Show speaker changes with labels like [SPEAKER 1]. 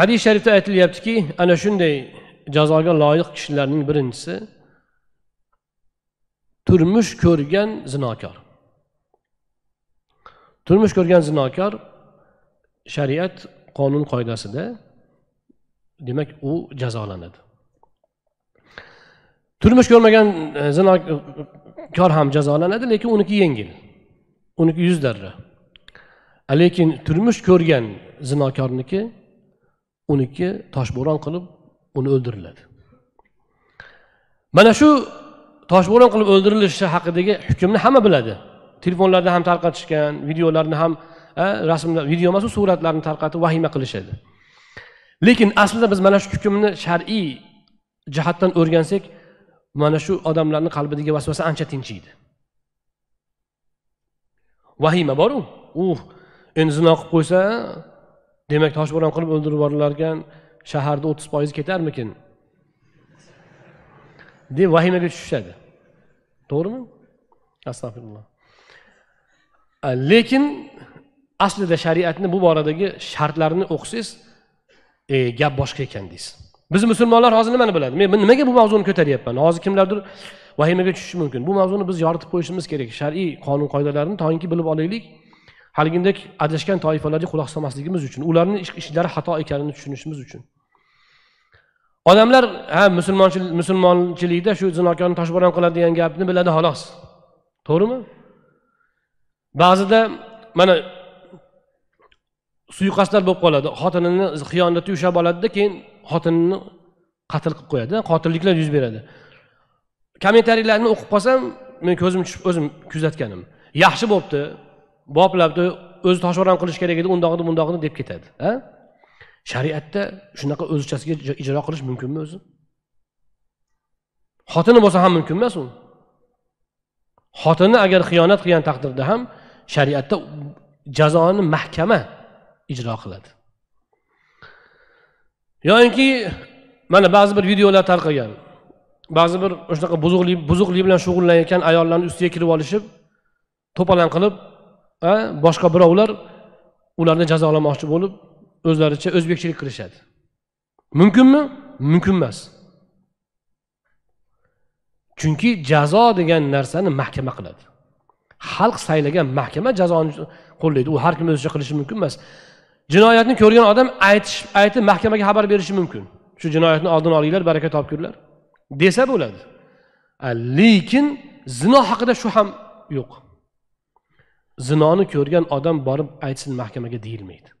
[SPEAKER 1] hadis sharifda aytilyaptiki ana shunday jazoga loyiq kishilarning birinchisi turmush ko'rgan zinokor turmush ko'rgan zinokor shariat qonun qoidasida demak u jazolanadi turmush ko'rmagan e, zinokor ham jazolanadi lekin uniki yengil uniki yuz darra lekin turmush ko'rgan zinokorniki o'n ikki toshbo'ron qilib uni o'ldiriladi mana shu toshbo'ron qilib o'ldirilishi haqidagi hukmni hamma biladi telefonlarda ham tarqatishgan videolarni ham rasmlar video emas suratlarni tarqatib vahima qilishadi lekin aslida biz mana shu hukmni shar'iy jihatdan o'rgansak mana shu odamlarni qalbidagi vasvasa ancha tinchiydi vahima boru u uh, endi zino qilib qo'ysa demak toshbo'ron qilib o'ldirib yuborilgan shaharni o'ttiz foizi ketarmikin deb vahimaga tushishadi to'g'rimi astag'firulloh lekin aslida shariatni bu boradagi shartlarini o'qisangiz e, gap boshqa ekan deysiz biz musulmonlar hozir nimani biladi men nimaga bu mavzuni ko'taryapman hozir kimlardir vahimaga tushishi mumkin bu mavzuni biz yoritib qo'yishimiz kerak shar'iy qonun qoidalarini toinki bilib olaylik haligidek adashgan toifalarga quloq solmasligimiz uchun ularni ishlari xato ekanini tushunishimiz uchun odamlar ha musulmonchilikda shu zinokorni toshbo'ron qiladi degan gapni biladi xolos to'g'rimi ba'zida mana suiqasdlar bo'lib qoladi xotinini xiyonatda ushlab oladida keyin xotinini qatl qilib qo'yadi qotilliklar yuz beradi kommentariylarni o'qib qolsam men ko'zim tushib o'zim kuzatganim yaxshi bo'libdi boplabdi o'zi toshbaram qilish kerak edi undog'ini bundog'ini deb ketadi a shariatda shunaqa o'zichasiga ijro qilish mumkinmi o'zi xotini bo'lsa ham mumkin emas u xotini agar xiyonat qilgan taqdirda ham shariatda jazoni mahkama ijro qiladi yani mana ba'zi bir videolar tarqagan ba'zi bir shunaqa buzuqlik buzuqlik bilan shug'ullanayotgan ayollarni ustiga kirib olishib to'palan qilib boshqa birovlar ularni jazolamoqchi bo'lib o'zlaricha o'zbekchilik qilishadi mumkinmi mumkin emas chunki jazo degan narsani mahkama qiladi xalq saylagan mahkama jazoni qo'llaydi u har kim o'zicha qilishi mumkin emas jinoyatni ko'rgan odam aytish aytib mahkamaga xabar berishi mumkin shu jinoyatni oldini olinglar baraka topgurlar desa bo'ladi lekin zino haqida shu ham yo'q zinoni ko'rgan odam borib aytsin mahkamaga deyilmaydi